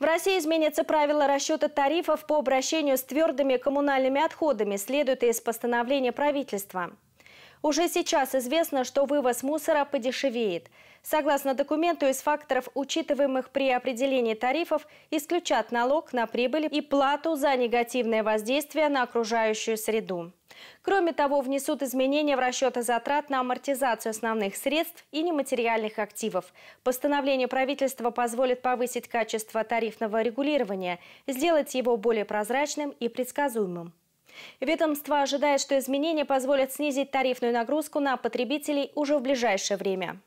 В России изменятся правила расчета тарифов по обращению с твердыми коммунальными отходами, следует из постановления правительства. Уже сейчас известно, что вывоз мусора подешевеет. Согласно документу, из факторов, учитываемых при определении тарифов, исключат налог на прибыль и плату за негативное воздействие на окружающую среду. Кроме того, внесут изменения в расчеты затрат на амортизацию основных средств и нематериальных активов. Постановление правительства позволит повысить качество тарифного регулирования, сделать его более прозрачным и предсказуемым. Ведомство ожидает, что изменения позволят снизить тарифную нагрузку на потребителей уже в ближайшее время.